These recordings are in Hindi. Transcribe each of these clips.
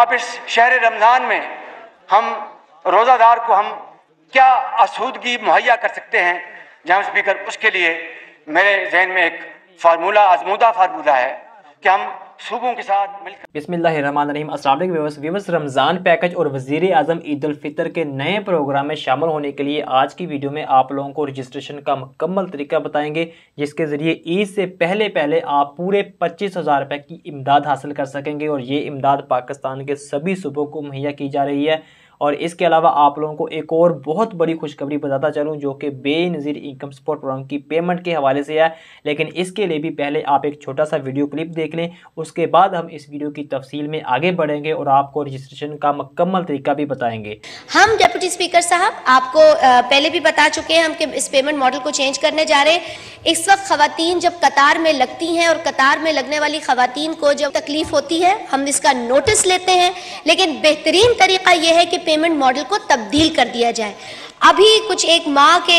अब इस शहर रमज़ान में हम रोज़ादार को हम क्या आसूदगी मुहैया कर सकते हैं जहाँ स्पीकर उसके लिए मेरे जहन में एक फार्मूला आजमूदा फार्मूला है कि हम सूबों के साथ मिलकर बिस्मिल्लाम असल रमज़ान पैकेज और वजीर अजम ईदालफ़ितर के नए प्रोग्राम में शामिल होने के लिए आज की वीडियो में आप लोगों को रजिस्ट्रेशन का मुकम्मल तरीका बताएंगे जिसके ज़रिए ईद से पहले पहले आप पूरे पच्चीस हज़ार रुपये की इमदाद हासिल कर सकेंगे और ये इमदाद पाकिस्तान के सभी सूबों को मुहैया की जा रही है और इसके अलावा आप लोगों को एक और बहुत बड़ी खुशखबरी बताता चलूँ जो कि बेनज़ीर इनकम सपोर्ट प्रोग्राम की पेमेंट के हवाले से है लेकिन इसके लिए भी पहले आप एक छोटा सा वीडियो क्लिप देख लें उसके बाद हम इस वीडियो की तफसील में आगे बढ़ेंगे और आपको रजिस्ट्रेशन का मकम्मल तरीका भी बताएंगे हम डेप्यूटी स्पीकर साहब आपको पहले भी बता चुके हैं हम कि इस पेमेंट मॉडल को चेंज करने जा रहे हैं इस वक्त खातन जब कतार में लगती हैं और कतार में लगने वाली खातन को जब तकलीफ होती है हम इसका नोटिस लेते हैं लेकिन बेहतरीन तरीका यह है कि पेमेंट मॉडल को तब्दील कर दिया जाए अभी कुछ एक माह के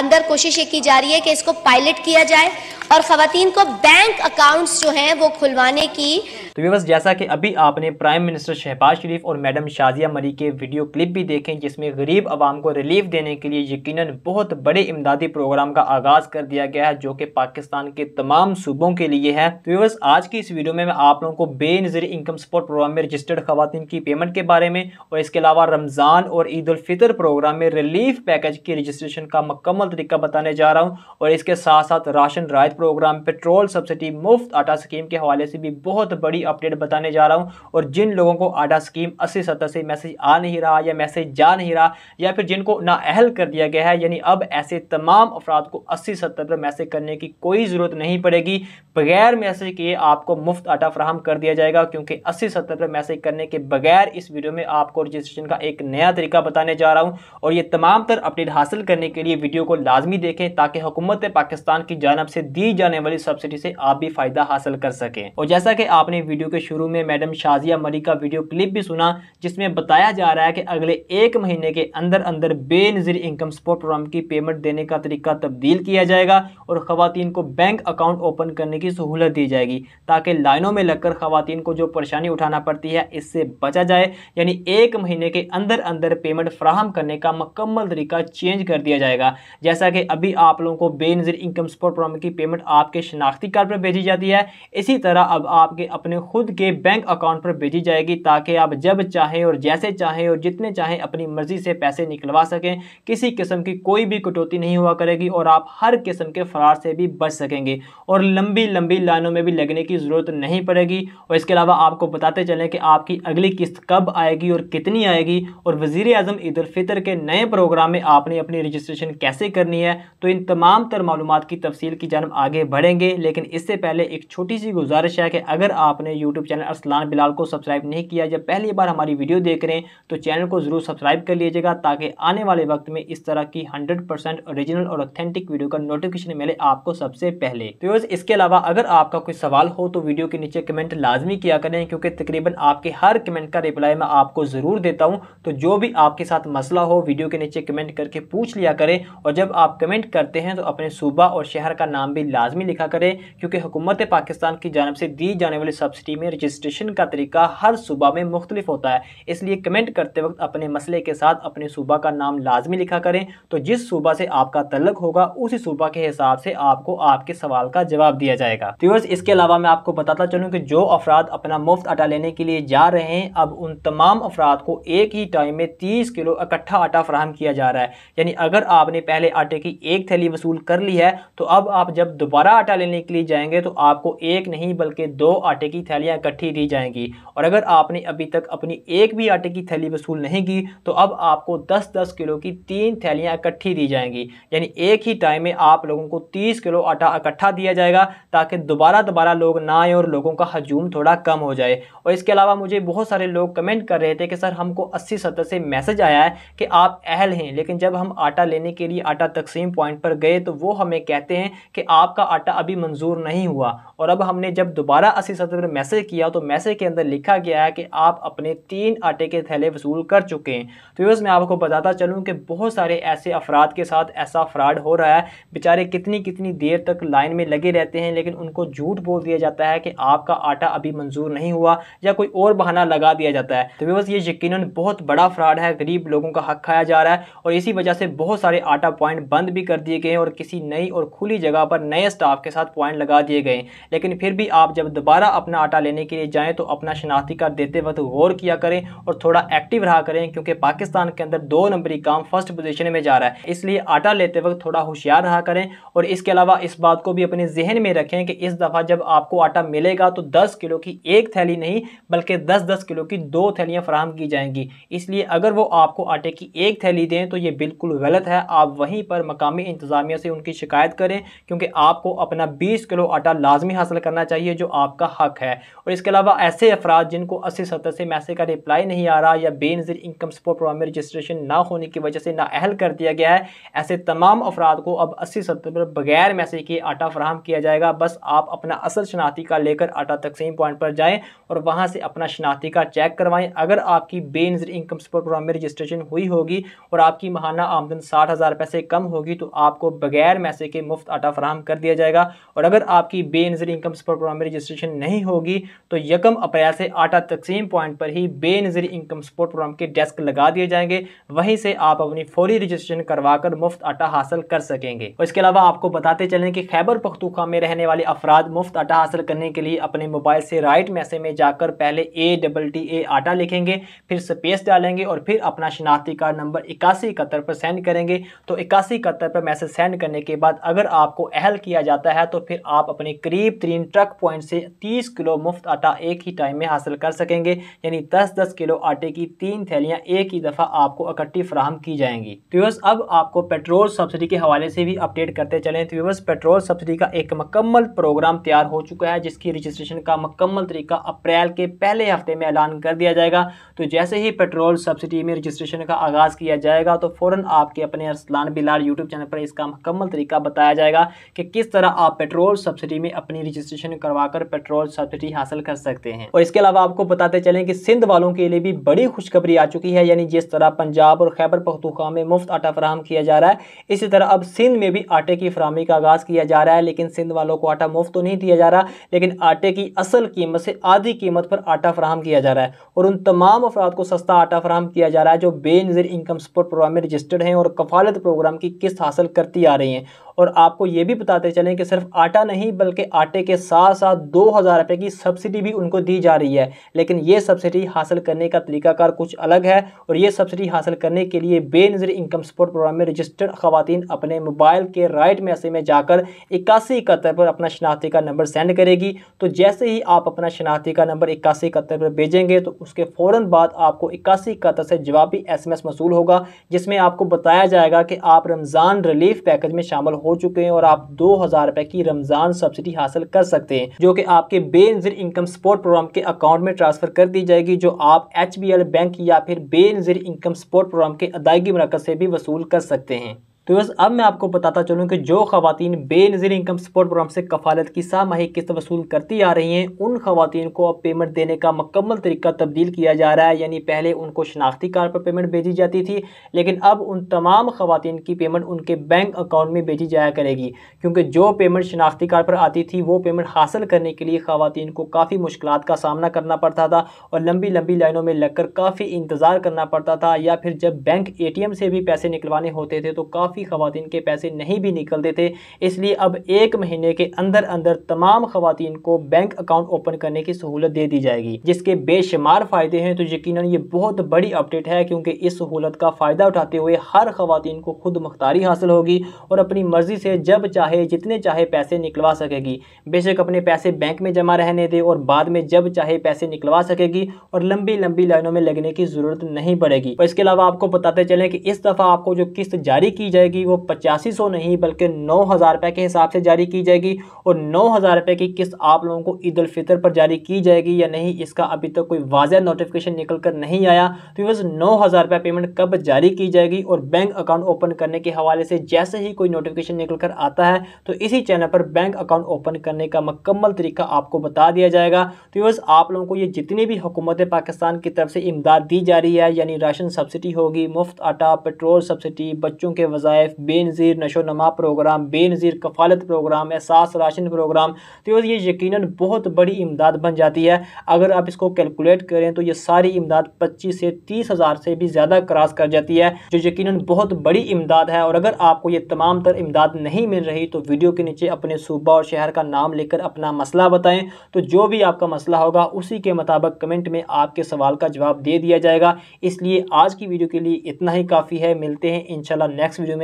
अंदर कोशिश की जा रही है कि इसको पायलट किया जाए और खातन को बैंक अकाउंट्स जो हैं वो खुलवाने की तो बस जैसा कि अभी आपने प्राइम मिनिस्टर शहबाज शरीफ और मैडम शाजिया मरी के वीडियो क्लिप भी देखें जिसमें गरीब आवाम को रिलीफ देने के लिए यकीनन बहुत बड़े इमदादी प्रोग्राम का आगाज़ कर दिया गया है जो कि पाकिस्तान के तमाम सूबों के लिए है तो बस आज की इस वीडियो में मैं आप लोगों को बेनज़ीर इनकम सपोर्ट प्रोग्राम में रजिस्टर्ड खातन की पेमेंट के बारे में और इसके अलावा रमज़ान और ईद फितर प्रोग्राम में रिलीफ पैकेज की रजिस्ट्रेशन का मुकम्मल तरीका बताने जा रहा हूँ और इसके साथ साथ राशन रायत प्रोग्राम पेट्रोल सब्सिडी मुफ्त आटा स्कीम के हवाले से भी बहुत बड़ी अपडेट बताने जा रहा हूँ और जिन लोगों को आटा स्कीम अस्सी सत्तर से मैसेज आ नहीं रहा या मैसेज जा नहीं रहा या फिर जिनको नाअहल कर दिया गया है यानी अब ऐसे तमाम अफराद को अस्सी सत्तर पर मैसेज करने की कोई ज़रूरत नहीं पड़ेगी बगैर मैसेज किए आपको मुफ्त आटा फ्राहम कर दिया जाएगा क्योंकि अस्सी सत्तर पर मैसेज करने के बगैर इस वीडियो में आपको रजिस्ट्रेशन का एक नया तरीका बताने जा रहा हूँ और ये तमाम तर अपडेट हासिल करने के लिए वीडियो को लाजमी देखें ताकि हुकूमत पाकिस्तान की जानब से दी दी जाने वाली सब्सिडी से आप भी फायदा हासिल कर सकें और जैसा कि आपने वीडियो के शुरू में मैडम शाजिया मरी का वीडियो क्लिप भी सुना जिसमें बताया जा रहा है कि अगले एक महीने के अंदर अंदर बेनजीर इनकम सपोर्ट प्रोग्राम की पेमेंट देने का तरीका तब्दील किया जाएगा और खातन को बैंक अकाउंट ओपन करने की सहूलत दी जाएगी ताकि लाइनों में लगकर खातन को जो परेशानी उठाना पड़ती है इससे बचा जाए यानी एक महीने के अंदर अंदर पेमेंट फ्राहम करने का मकम्मल तरीका चेंज कर दिया जाएगा जैसा कि अभी आप लोगों को बेनजीर इनकम सपोर्ट प्रोग्राम की पेमेंट पेमेंट आपके शनाख्ती कार्ड पर भेजी जाती है इसी तरह अब आपके अपने खुद के बैंक अकाउंट पर भेजी जाएगी ताकि आप जब चाहें और जैसे चाहें और जितने चाहें अपनी मर्ज़ी से पैसे निकलवा सकें किसी किस्म की कोई भी कटौती नहीं हुआ करेगी और आप हर किस्म के फरार से भी बच सकेंगे और लंबी लंबी लाइनों में भी लगने की ज़रूरत नहीं पड़ेगी और इसके अलावा आपको बताते चलें कि आपकी अगली किस्त कब आएगी और कितनी आएगी और वज़ी अजम ईद फितर के नए प्रोग्राम में आपने अपनी रजिस्ट्रेशन कैसे करनी है तो इन तमाम तर मालूम की तफसील की जानब आगे बढ़ेंगे लेकिन इससे पहले एक छोटी सी गुजारिश है कि अगर आपने यूट्यूब चैनल अरसलान बिलाल को सब्सक्राइब नहीं किया या पहली बार हमारी वीडियो देख रहे हैं तो चैनल को ज़रूर सब्सक्राइब कर लीजिएगा ताकि आने वाले वक्त में इस तरह की हंड्रेड ओरिजिनल और ऑथेंटिक वीडियो का नोटिफिकेशन मिले आपको सबसे पहले तो इसके अलावा अगर आपका कोई सवाल हो तो वीडियो के नीचे कमेंट लाजमी किया करें क्योंकि तकरीबन आपके हर कमेंट का रिप्लाई मैं आपको ज़रूर देता हूँ तो जो भी आपके साथ मसला हो वीडियो के नीचे कमेंट करके पूछ लिया करें और जब आप कमेंट करते हैं तो अपने सूबा और शहर का नाम भी लाजमी लिखा करें क्योंकि हुकूमत पाकिस्तान की जानब से दी जाने वाली सब्सिडी में रजिस्ट्रेशन का तरीका हर सूबा में मुख्तलिफ होता है इसलिए कमेंट करते वक्त अपने मसले के साथ अपने सूबा का नाम लाजमी लिखा करें तो जिस सूबा से आपका तलक होगा उसी सूबा के हिसाब से आपको आपके सवाल का जवाब दिया जाएगा व्यूअर्स इसके अलावा मैं आपको बताता चलूँ की जो अफराद अपना मुफ्त आटा लेने के लिए जा रहे हैं अब उन तमाम अफराद को एक ही टाइम में तीस किलो इकट्ठा आटा फ्राहम किया जा रहा है यानी अगर आपने पहले आटे की एक थैली वसूल कर ली है तो अब आप जब दोबारा आटा लेने के लिए जाएंगे तो आपको एक नहीं बल्कि दो आटे की थैलियाँ इकट्ठी दी जाएंगी और अगर आपने अभी तक अपनी एक भी आटे की थैली वसूल नहीं की तो अब आपको दस दस किलो की तीन थैलियाँ इकट्ठी दी जाएंगी यानी एक ही टाइम में आप लोगों को तीस किलो आटा इकट्ठा दिया जाएगा ताकि दोबारा दोबारा लोग ना आए और लोगों का हजूम थोड़ा कम हो जाए और इसके अलावा मुझे बहुत सारे लोग कमेंट कर रहे थे कि सर हमको अस्सी सत्तर से मैसेज आया है कि आप अहल हैं लेकिन जब हम आटा लेने के लिए आटा तकसीम पॉइंट पर गए तो वो हमें कहते हैं कि आप आपका आटा अभी मंजूर नहीं हुआ और अब हमने जब दोबारा अस्सी सतह पर मैसेज किया तो मैसेज के अंदर लिखा गया है कि आप अपने तीन आटे के थैले वसूल कर चुके हैं तो व्यूज़ मैं आपको बताता चलूँ कि बहुत सारे ऐसे अफराद के साथ ऐसा फ्रॉड हो रहा है बेचारे कितनी कितनी देर तक लाइन में लगे रहते हैं लेकिन उनको झूठ बोल दिया जाता है कि आपका आटा अभी मंजूर नहीं हुआ या कोई और बहाना लगा दिया जाता है तो व्यवस्था ये यकीन बहुत बड़ा फ्रॉड है गरीब लोगों का हक खाया जा रहा है और इसी वजह से बहुत सारे आटा पॉइंट बंद भी कर दिए गए हैं और किसी नई और खुली जगह पर नए नए स्टाफ के साथ पॉइंट लगा दिए गए लेकिन फिर भी आप जब दोबारा अपना आटा लेने के लिए जाएँ तो अपना शनाख्ती कार्ड देते वक्त गौर किया करें और थोड़ा एक्टिव रहा करें क्योंकि पाकिस्तान के अंदर दो नंबरी काम फर्स्ट पोजिशन में जा रहा है इसलिए आटा लेते वक्त थोड़ा होशियार रहा करें और इसके अलावा इस बात को भी अपने जहन में रखें कि इस दफ़ा जब आपको आटा मिलेगा तो दस किलो की एक थैली नहीं बल्कि दस दस किलो की दो थैलियाँ फ्राहम की जाएंगी इसलिए अगर वो आपको आटे की एक थैली दें तो ये बिल्कुल गलत है आप वहीं पर मकामी इंतज़ामिया से उनकी शिकायत करें क्योंकि आपको अपना 20 किलो आटा लाजमी हासिल करना चाहिए जो आपका हक है और इसके अलावा ऐसे अफराद जिनको अस्सी सत्तर से मैसे का रिप्लाई नहीं आ रहा या बेनजी इनकम सपोर्ट प्रोग्राम में रजिस्ट्रेशन ना होने की वजह से नाअहल कर दिया गया है ऐसे तमाम अफराद को अब अस्सी सतर पर बगैर मैसेज के आटा फ्राहम किया जाएगा बस आप अपना असल शनाती का लेकर आटा तकसीम पॉइंट पर जाएँ और वहाँ से अपना शनाख्ती का चेक करवाएँ अगर आपकी बेनजर इनकम सपोर्ट प्रोग्राम में रजिस्ट्रेशन हुई होगी और आपकी महाना आमदन साठ हज़ार पैसे कम होगी तो आपको बगैर मैसे के मुफ्त आटा फ्राहम कर कर दिया जाएगा और अगर आपकी बेनजरी इनकम सपोर्ट प्रोग्राम में रजिस्ट्रेशन नहीं होगी तो यकम अप्रैल से आटा तकसीम पॉइंट पर ही बेनजरी इनकम सपोर्ट प्रोग्राम के डेस्क लगा दिए जाएंगे वहीं से आप अपनी फौरी रजिस्ट्रेशन करवा कर मुफ्त आटा हासिल कर सकेंगे और इसके अलावा आपको बताते चलें कि खैबर पख्तूखा में रहने वाले अफराद मुफ्त आटा हासिल करने के लिए अपने मोबाइल से राइट मैसेज में जाकर पहले ए डबल टी ए आटा लिखेंगे फिर स्पेस डालेंगे और फिर अपना शिनाख्ती कार्ड नंबर इक्यासी इकहत्तर पर सेंड करेंगे तो इक्यासी इकहत्तर पर मैसेज सेंड करने के बाद अगर आपको अहल किया जाता है तो फिर आप अपने करीब तरीन ट्रक पॉइंट से 30 किलो मुफ्त आटा एक ही टाइम में हासिल कर सकेंगे यानी 10-10 किलो आटे की तीन थैलियां एक ही दफ़ा आपको इकट्ठी फ्राहम की जाएंगी तो अब आपको पेट्रोल सब्सिडी के हवाले से भी अपडेट करते चलें तो व्यूवर्स पेट्रोल सब्सिडी का एक मकम्मल प्रोग्राम तैयार हो चुका है जिसकी रजिस्ट्रेशन का मकम्मल तरीका अप्रैल के पहले हफ्ते में ऐलान कर दिया जाएगा तो जैसे ही पेट्रोल सब्सिडी में रजिस्ट्रेशन का आगाज़ किया जाएगा तो फ़ौर आपके अपने अरसलान बिलार यूट्यूब चैनल पर इसका मकम्मल तरीका बताया जाएगा कि किस तरह आप पेट्रोल सब्सिडी में अपनी रजिस्ट्रेशन करवाकर पेट्रोल सब्सिडी हासिल कर सकते हैं और इसके अलावा आपको बताते चले कि सिंध वालों के लिए भी बड़ी खुशखबरी आ चुकी है यानी जिस तरह पंजाब और खैबर पख्तुखा में मुफ्त आटा फराम किया जा रहा है इसी तरह अब सिंध में भी आटे की फरहमी का आगाज़ किया जा रहा है लेकिन सिंध वालों को आटा मुफ्त तो नहीं दिया जा रहा लेकिन आटे की असल कीमत से आधी कीमत पर आटा फराम किया जा रहा है और उन तमाम अफराद को सस्ता आटा फराम किया जा रहा है जो बेनजीर इनकम सपोर्ट प्रोग्राम में रजिस्टर्ड हैं और कफालत प्रोग्राम की किस्त हासिल करती आ रही हैं और आपको ये भी बताते चलें कि सिर्फ आटा नहीं बल्कि आटे के साथ साथ दो हज़ार रुपये की सब्सिडी भी उनको दी जा रही है लेकिन ये सब्सिडी हासिल करने का तरीकाकार कुछ अलग है और ये सब्सिडी हासिल करने के लिए बेनज़र इनकम सपोर्ट प्रोग्राम में रजिस्टर्ड खुवान अपने मोबाइल के राइट मैसेज में जाकर इक्यासी इकहत्तर पर अपना शनाख्ती का नंबर सेंड करेगी तो जैसे ही आप अपना शनाख्ती का नंबर इक्यासी इकहत्तर पर भेजेंगे तो उसके फ़ौर बाद आपको इक्यासी इकहत्तर से जवाबी एस एम होगा जिसमें आपको बताया जाएगा कि आप रमज़ान रिलीफ पैकेज में शामिल हो चुके हैं और आप दो हज़ार रुपए की रमज़ान सब्सिडी हासिल कर सकते हैं जो कि आपके बेनजिर इनकम सपोर्ट प्रोग्राम के अकाउंट में ट्रांसफ़र कर दी जाएगी जो आप एच बी एल बैंक या फिर बेनजिर इनकम सपोर्ट प्रोग्राम के अदायगी मरकज़ से भी वसूल कर सकते हैं तो बस अब मैं आपको बताता चलूँ कि जो खातन बेनज़ीर इनकम सपोर्ट प्रोग्राम से कफालत की सामाहिक किस्त वसूल करती आ रही हैं उन खातन को अब पेमेंट देने का मकम्मल तरीका तब्दील किया जा रहा है यानी पहले उनको शनाख्ती कार्ड पर पेमेंट भेजी जाती थी लेकिन अब उन तमाम खातन की पेमेंट उनके बैंक अकाउंट में भेजी जाया करेगी क्योंकि जो पेमेंट शनाख्ती कार्ड पर आती थी वो पेमेंट हासिल करने के लिए खातन को काफ़ी मुश्किल का सामना करना पड़ता था और लंबी लंबी लाइनों में लगकर काफ़ी इंतज़ार करना पड़ता था या फिर जब बैंक ए से भी पैसे निकलवाने होते थे तो काफ़ी काफ़ी ख़वान के पैसे नहीं भी निकलते थे इसलिए अब एक महीने के अंदर अंदर तमाम खातन को बैंक अकाउंट ओपन करने की सहूलत दे दी जाएगी जिसके बेशुमार फ़ायदे हैं तो यकीन ये बहुत बड़ी अपडेट है क्योंकि इस सहूलत का फ़ायदा उठाते हुए हर खुतिन को खुद मुख्तारी हासिल होगी और अपनी मर्ज़ी से जब चाहे जितने चाहे पैसे निकलवा सकेगी बेशक अपने पैसे बैंक में जमा रहने दे और बाद में जब चाहे पैसे निकलवा सकेगी और लंबी लंबी लाइनों में लगने की ज़रूरत नहीं पड़ेगी और इसके अलावा आपको बताते चलें कि इस दफ़ा आपको जो किस्त जारी की जाए जाएगी वो पचासी सौ नहीं बल्कि नौ हज़ार रुपये के हिसाब से जारी की जाएगी और नौ हज़ार रुपये की किस्त आप लोगों को ईद अलफितर पर जारी की जाएगी या नहीं इसका अभी तक तो कोई वाजह नोटिफिकेशन निकल कर नहीं आया तो बस नौ हज़ार रुपये पेमेंट कब जारी की जाएगी और बैंक अकाउंट ओपन करने के हवाले से जैसे ही कोई नोटिफिकेशन निकल कर आता है तो इसी चैनल पर बैंक अकाउंट ओपन करने का मकम्मल तरीका आपको बता दिया जाएगा तो बस आप लोगों को ये जितनी भी हुकूमत पाकिस्तान की तरफ से इमदाद दी जा रही है यानी राशन सब्सिडी होगी मुफ्त आटा पेट्रोल सब्सिडी बच्चों के वजह वज़ाइफ Benazir Nashonuma programme Benazir Kafaalat programme Ehsaas ration programme तो ये यकीन बहुत बड़ी इमदाद बन जाती है अगर आप इसको कैलकुलेट करें तो ये सारी इमदाद पच्चीस से तीस हज़ार से भी ज़्यादा क्रॉस कर जाती है जो यकीन बहुत बड़ी इमदाद है और अगर आपको ये तमाम तर इमदाद नहीं मिल रही तो वीडियो के नीचे अपने सूबा और शहर का नाम लेकर अपना मसला बताएं तो जो भी आपका मसला होगा उसी के मुताबिक कमेंट में आपके सवाल का जवाब दे दिया जाएगा इसलिए आज की वीडियो के लिए इतना ही काफ़ी है मिलते हैं इंशाल्लाह नेक्स्ट वीडियो में